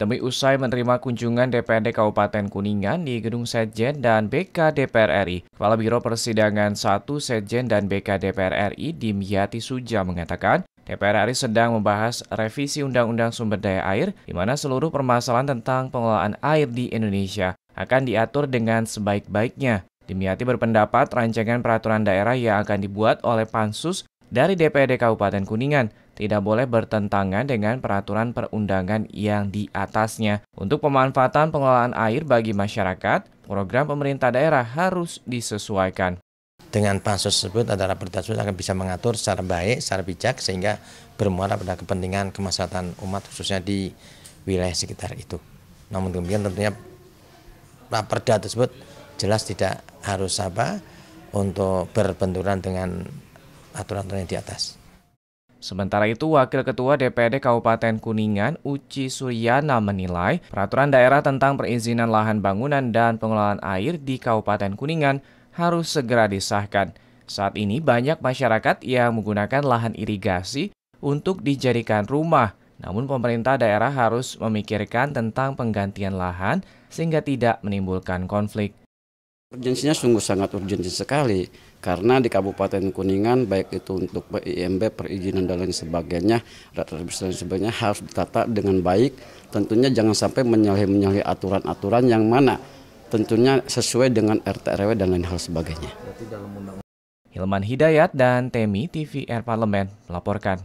Demi usai menerima kunjungan DPRD Kabupaten Kuningan di Gedung Sekjen dan BK DPR RI, Kepala Biro Persidangan 1 Sekjen dan BK DPR RI Dimyati Suja mengatakan, DPR RI sedang membahas revisi Undang-Undang Sumber Daya Air, di mana seluruh permasalahan tentang pengelolaan air di Indonesia akan diatur dengan sebaik-baiknya. Dimyati berpendapat rancangan peraturan daerah yang akan dibuat oleh pansus dari DPD Kabupaten Kuningan tidak boleh bertentangan dengan peraturan perundangan yang di atasnya. Untuk pemanfaatan pengelolaan air bagi masyarakat, program pemerintah daerah harus disesuaikan. Dengan pansus tersebut adalah pansus akan bisa mengatur secara baik, secara bijak sehingga bermuara pada kepentingan kemaslahatan umat khususnya di wilayah sekitar itu. Namun demikian tentunya perda tersebut jelas tidak harus apa untuk berbenturan dengan aturan-aturan di atas. Sementara itu, Wakil Ketua DPD Kabupaten Kuningan, Uci Suryana menilai peraturan daerah tentang perizinan lahan bangunan dan pengelolaan air di Kabupaten Kuningan harus segera disahkan. Saat ini banyak masyarakat yang menggunakan lahan irigasi untuk dijadikan rumah. Namun pemerintah daerah harus memikirkan tentang penggantian lahan sehingga tidak menimbulkan konflik. Urgensinya sungguh sangat urgensi sekali karena di Kabupaten Kuningan baik itu untuk IMB perizinan dan lain sebagainya rata dan sebagainya harus ditata dengan baik tentunya jangan sampai menyalahi-menyalahi aturan-aturan yang mana tentunya sesuai dengan RT/RW dan lain hal sebagainya. Hilman Hidayat dan Temi TVR Parlemen melaporkan.